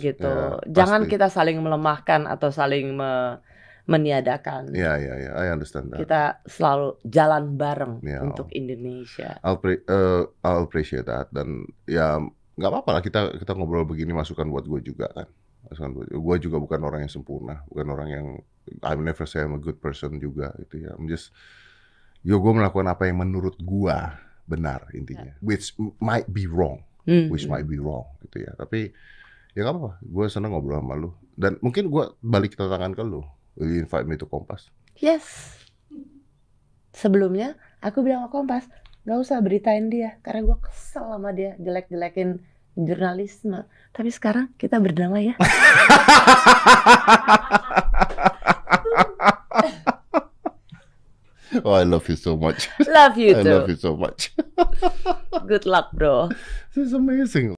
gitu. Ya, Jangan pasti. kita saling melemahkan atau saling me meniadakan. Ya, ya, ya. I understand that. Kita selalu jalan bareng ya, untuk Indonesia. I'll, pre uh, I'll appreciate that dan ya nggak apa-apa lah kita kita ngobrol begini masukan buat gue juga kan. Masukan buat gue juga bukan orang yang sempurna, bukan orang yang I'm never say I'm a good person juga gitu ya. I'm just yo gue melakukan apa yang menurut gue benar intinya, yeah. which might be wrong, -hmm. which hmm. might be wrong gitu ya. Tapi ya gak apa-apa gue seneng ngobrol sama lu dan mungkin gue balik tantangan ke lu will you invite me to Kompas yes sebelumnya aku bilang ke Kompas gak usah beritain dia karena gue kesel sama dia jelek-jelekin jurnalisme tapi sekarang kita berdamai ya Oh, I love you so much. Love you I too. I love you so much. Good luck, bro. This is amazing.